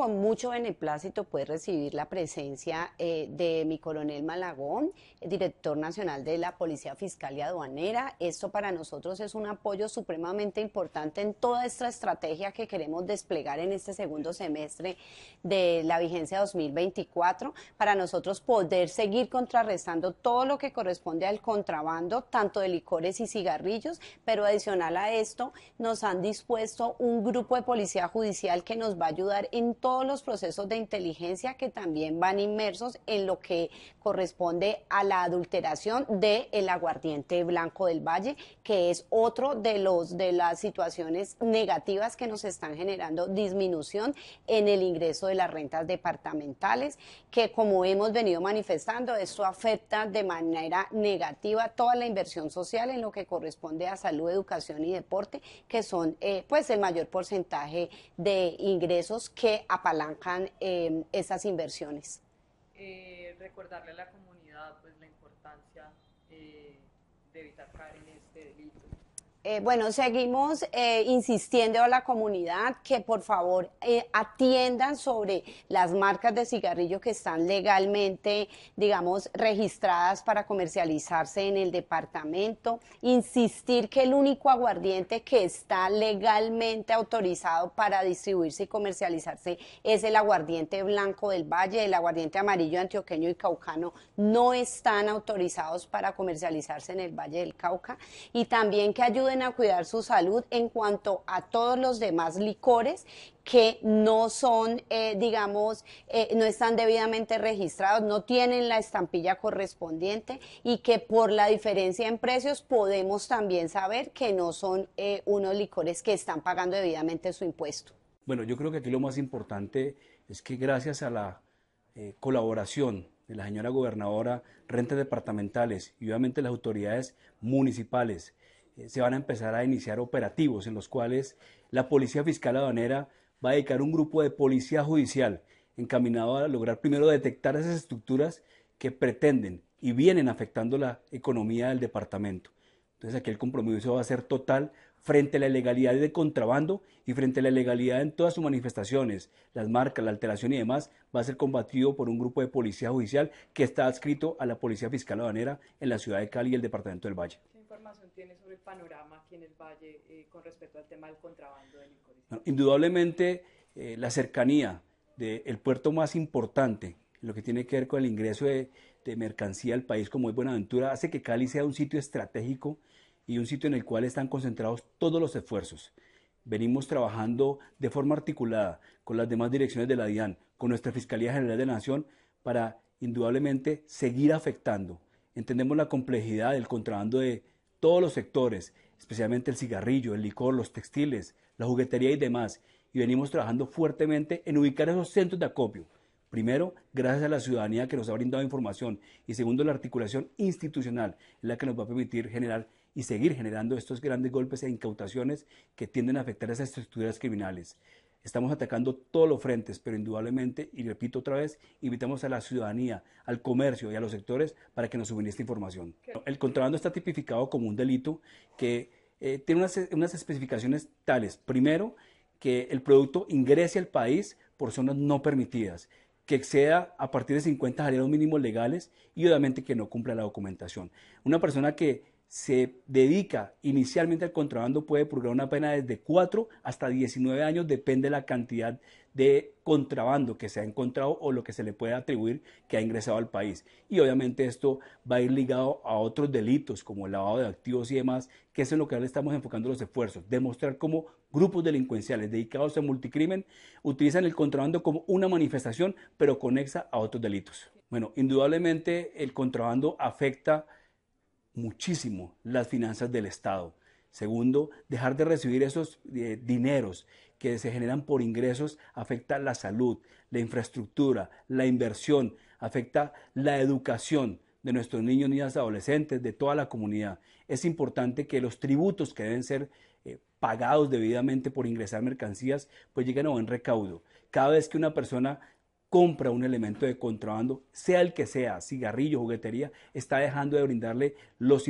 con mucho beneplácito puede recibir la presencia eh, de mi coronel Malagón, director nacional de la Policía Fiscal y Aduanera. Esto para nosotros es un apoyo supremamente importante en toda esta estrategia que queremos desplegar en este segundo semestre de la vigencia 2024, para nosotros poder seguir contrarrestando todo lo que corresponde al contrabando, tanto de licores y cigarrillos, pero adicional a esto, nos han dispuesto un grupo de policía judicial que nos va a ayudar en todo todos los procesos de inteligencia que también van inmersos en lo que corresponde a la adulteración del el aguardiente blanco del valle, que es otro de, los, de las situaciones negativas que nos están generando disminución en el ingreso de las rentas departamentales, que como hemos venido manifestando, esto afecta de manera negativa toda la inversión social en lo que corresponde a salud, educación y deporte, que son eh, pues el mayor porcentaje de ingresos que a apalancan em, esas inversiones. Eh, recordarle a la comunidad pues, la importancia eh, de evitar caer en este delito. Eh, bueno, seguimos eh, insistiendo a la comunidad que por favor eh, atiendan sobre las marcas de cigarrillo que están legalmente, digamos, registradas para comercializarse en el departamento. Insistir que el único aguardiente que está legalmente autorizado para distribuirse y comercializarse es el aguardiente blanco del Valle, el aguardiente amarillo antioqueño y caucano no están autorizados para comercializarse en el Valle del Cauca. Y también que ayuden a cuidar su salud en cuanto a todos los demás licores que no son, eh, digamos, eh, no están debidamente registrados, no tienen la estampilla correspondiente y que por la diferencia en precios podemos también saber que no son eh, unos licores que están pagando debidamente su impuesto. Bueno, yo creo que aquí lo más importante es que gracias a la colaboración de la señora gobernadora, rentas departamentales y obviamente las autoridades municipales, eh, se van a empezar a iniciar operativos en los cuales la Policía Fiscal Habanera va a dedicar un grupo de policía judicial encaminado a lograr primero detectar esas estructuras que pretenden y vienen afectando la economía del departamento. Entonces aquí el compromiso va a ser total frente a la ilegalidad de contrabando y frente a la ilegalidad en todas sus manifestaciones, las marcas, la alteración y demás, va a ser combatido por un grupo de policía judicial que está adscrito a la Policía Fiscal Habanera en la ciudad de Cali y el Departamento del Valle. ¿Qué información tiene sobre el panorama aquí en el Valle eh, con respecto al tema del contrabando Indudablemente, eh, la cercanía del puerto más importante, lo que tiene que ver con el ingreso de, de mercancía al país como es Buenaventura, hace que Cali sea un sitio estratégico y un sitio en el cual están concentrados todos los esfuerzos. Venimos trabajando de forma articulada con las demás direcciones de la DIAN, con nuestra Fiscalía General de la Nación, para indudablemente seguir afectando. Entendemos la complejidad del contrabando de todos los sectores, especialmente el cigarrillo, el licor, los textiles, la juguetería y demás, y venimos trabajando fuertemente en ubicar esos centros de acopio. Primero, gracias a la ciudadanía que nos ha brindado información y segundo, la articulación institucional es la que nos va a permitir generar y seguir generando estos grandes golpes e incautaciones que tienden a afectar a esas estructuras criminales. Estamos atacando todos los frentes, pero indudablemente, y repito otra vez, invitamos a la ciudadanía, al comercio y a los sectores para que nos suministre información. El contrabando está tipificado como un delito que eh, tiene unas, unas especificaciones tales. Primero, que el producto ingrese al país por zonas no permitidas, que exceda a partir de 50 salarios mínimos legales y obviamente que no cumpla la documentación. Una persona que se dedica inicialmente al contrabando puede purgar una pena desde 4 hasta 19 años, depende de la cantidad de contrabando que se ha encontrado o lo que se le puede atribuir que ha ingresado al país. Y obviamente esto va a ir ligado a otros delitos como el lavado de activos y demás, que es en lo que ahora estamos enfocando los esfuerzos, demostrar cómo grupos delincuenciales dedicados a multicrimen utilizan el contrabando como una manifestación, pero conexa a otros delitos. Bueno, indudablemente el contrabando afecta muchísimo las finanzas del Estado. Segundo, dejar de recibir esos eh, dineros que se generan por ingresos afecta la salud, la infraestructura, la inversión, afecta la educación de nuestros niños, niñas, adolescentes, de toda la comunidad. Es importante que los tributos que deben ser eh, pagados debidamente por ingresar mercancías, pues lleguen a buen recaudo. Cada vez que una persona compra un elemento de contrabando, sea el que sea, cigarrillo, juguetería, está dejando de brindarle los...